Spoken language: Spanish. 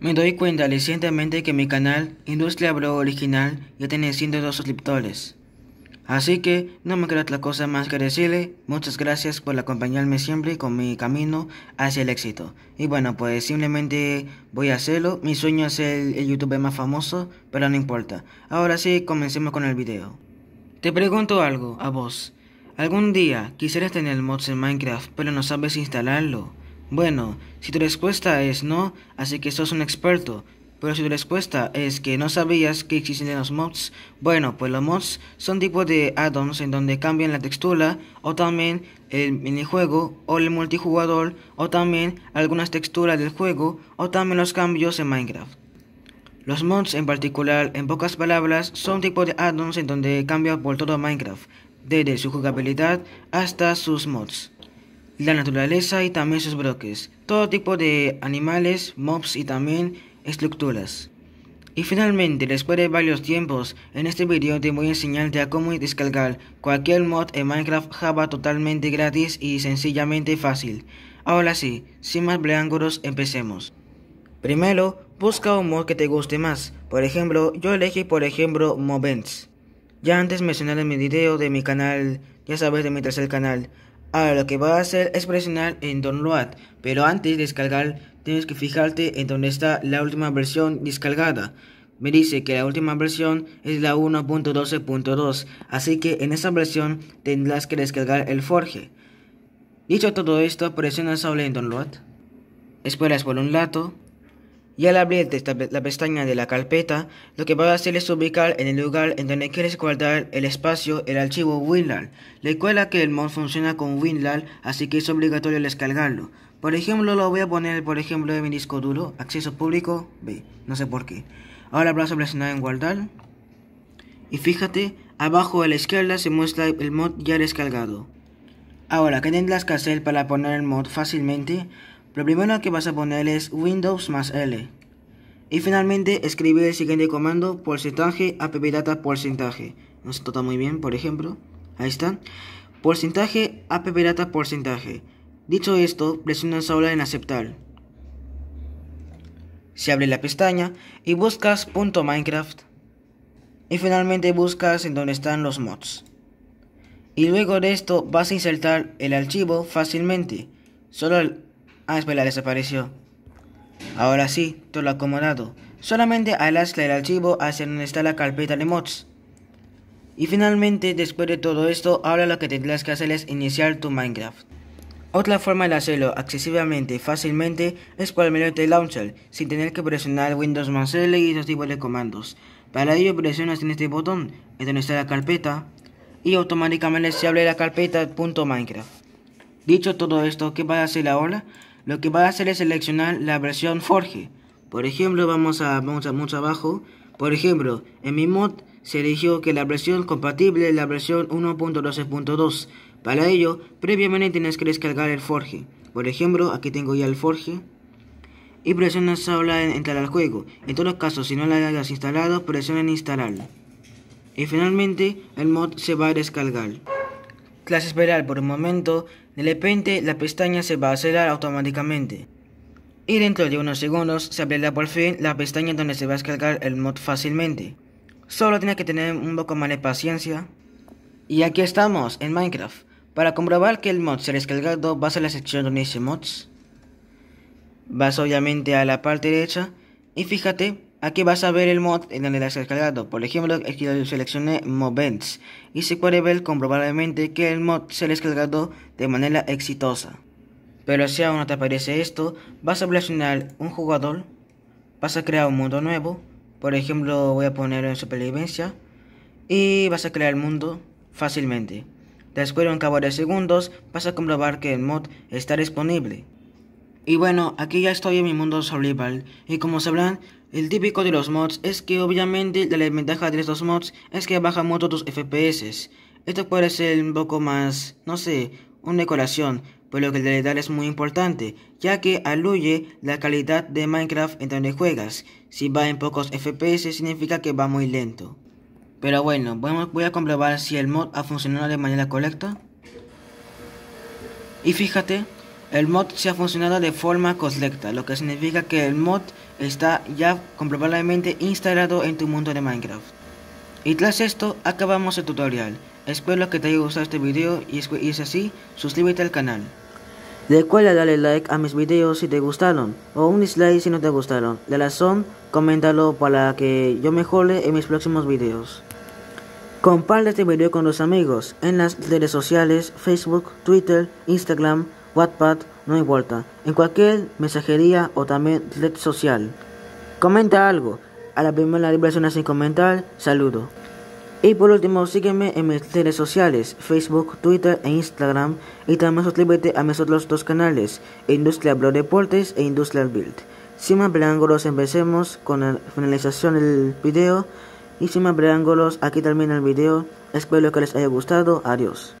Me doy cuenta recientemente que mi canal Industria Bro Original ya tiene 102 suscriptores. Así que no me queda otra cosa más que decirle muchas gracias por acompañarme siempre con mi camino hacia el éxito. Y bueno, pues simplemente voy a hacerlo. Mi sueño es ser el youtuber más famoso, pero no importa. Ahora sí, comencemos con el video. Te pregunto algo a vos. ¿Algún día quisieras tener mods en Minecraft pero no sabes instalarlo? Bueno, si tu respuesta es no, así que sos un experto. Pero si tu respuesta es que no sabías que existen los mods, bueno, pues los mods son tipos de add-ons en donde cambian la textura, o también el minijuego, o el multijugador, o también algunas texturas del juego, o también los cambios en Minecraft. Los mods en particular, en pocas palabras, son tipos de add en donde cambia por todo Minecraft, desde su jugabilidad hasta sus mods la naturaleza y también sus bloques, todo tipo de animales, mobs y también estructuras. Y finalmente, después de varios tiempos, en este video te voy a enseñarte a cómo descargar cualquier mod en Minecraft Java totalmente gratis y sencillamente fácil. Ahora sí, sin más preámbulos, empecemos. Primero, busca un mod que te guste más. Por ejemplo, yo elegí por ejemplo Movents. Ya antes mencioné en mi video de mi canal, ya sabes de mi tercer canal, Ahora lo que vas a hacer es presionar en download, pero antes de descargar tienes que fijarte en donde está la última versión descargada. Me dice que la última versión es la 1.12.2, así que en esa versión tendrás que descargar el Forge. Dicho todo esto, presiona sobre en download. Esperas por un lato. Y al abrir la pestaña de la carpeta, lo que vas a hacer es ubicar en el lugar en donde quieres guardar el espacio el archivo le Recuerda que el mod funciona con WinLal, así que es obligatorio descargarlo. Por ejemplo, lo voy a poner, por ejemplo, en mi disco duro, acceso público, B, no sé por qué. Ahora vas a presionar en guardar. Y fíjate, abajo a la izquierda se muestra el mod ya descargado. Ahora, ¿qué tendrás que hacer para poner el mod fácilmente? Lo primero que vas a poner es Windows más L. Y finalmente escribe el siguiente comando porcentaje appdata porcentaje. No se nota muy bien, por ejemplo. Ahí está. Porcentaje appdata porcentaje. Dicho esto, presionas solo en aceptar. Se abre la pestaña y buscas .minecraft. Y finalmente buscas en donde están los mods. Y luego de esto vas a insertar el archivo fácilmente. Solo Ah, espera, desapareció. Ahora sí, todo lo acomodado. Solamente al el archivo hacia donde está la carpeta de mods. Y finalmente, después de todo esto, ahora lo que tendrás que hacer es iniciar tu Minecraft. Otra forma de hacerlo accesivamente y fácilmente es por menú de Launcher, sin tener que presionar Windows más L y otros tipos de comandos. Para ello presionas en este botón, en donde está la carpeta, y automáticamente se abre la carpeta .minecraft. Dicho todo esto, ¿qué vas a hacer ahora? lo que va a hacer es seleccionar la versión Forge. Por ejemplo, vamos a, vamos mucho abajo. Por ejemplo, en mi mod se eligió que la versión compatible es la versión 1.12.2. Para ello, previamente tienes que descargar el Forge. Por ejemplo, aquí tengo ya el Forge. Y presionas ahora en entrar al juego. En todos los casos, si no la hayas instalado, presiona en instalar Y finalmente, el mod se va a descargar. Tras esperar por un momento, de repente, la pestaña se va a cerrar automáticamente. Y dentro de unos segundos se abrirá por fin la pestaña donde se va a descargar el mod fácilmente. Solo tienes que tener un poco más de paciencia. Y aquí estamos, en Minecraft. Para comprobar que el mod se ha descargado, vas a la sección donde dice mods. Vas obviamente a la parte derecha y fíjate Aquí vas a ver el mod en donde se has descargado. Por ejemplo, aquí seleccioné Mobents y se puede ver comprobablemente que el mod se ha descargado de manera exitosa. Pero si aún no te aparece esto, vas a seleccionar un jugador, vas a crear un mundo nuevo. Por ejemplo, voy a poner en supervivencia y vas a crear el mundo fácilmente. Después de un cabo de segundos, vas a comprobar que el mod está disponible. Y bueno, aquí ya estoy en mi mundo survival y como sabrán, el típico de los mods es que obviamente la desventaja de estos mods es que bajan mucho tus FPS. Esto puede ser un poco más, no sé, una decoración, pero que le da es muy importante, ya que aluye la calidad de Minecraft en donde juegas. Si va en pocos FPS significa que va muy lento. Pero bueno, voy a comprobar si el mod ha funcionado de manera correcta. Y fíjate, el mod se ha funcionado de forma correcta, lo que significa que el mod está ya comprobablemente instalado en tu mundo de Minecraft. Y tras esto, acabamos el tutorial. Espero que te haya gustado este video y si es así, suscríbete al canal. Recuerda darle like a mis videos si te gustaron o un dislike si no te gustaron. De La razón, coméntalo para que yo mejore en mis próximos videos. Comparte este video con tus amigos en las redes sociales, Facebook, Twitter, Instagram, WhatsApp no importa, en cualquier mensajería o también red social. Comenta algo, a la primera vibración sin comentar, saludo. Y por último, sígueme en mis redes sociales, Facebook, Twitter e Instagram, y también suscríbete a mis otros dos canales, Industria Blog Deportes e Industrial Build. Sin más preángulos, empecemos con la finalización del video, y sin más preángulos, aquí termina el video, espero que les haya gustado, adiós.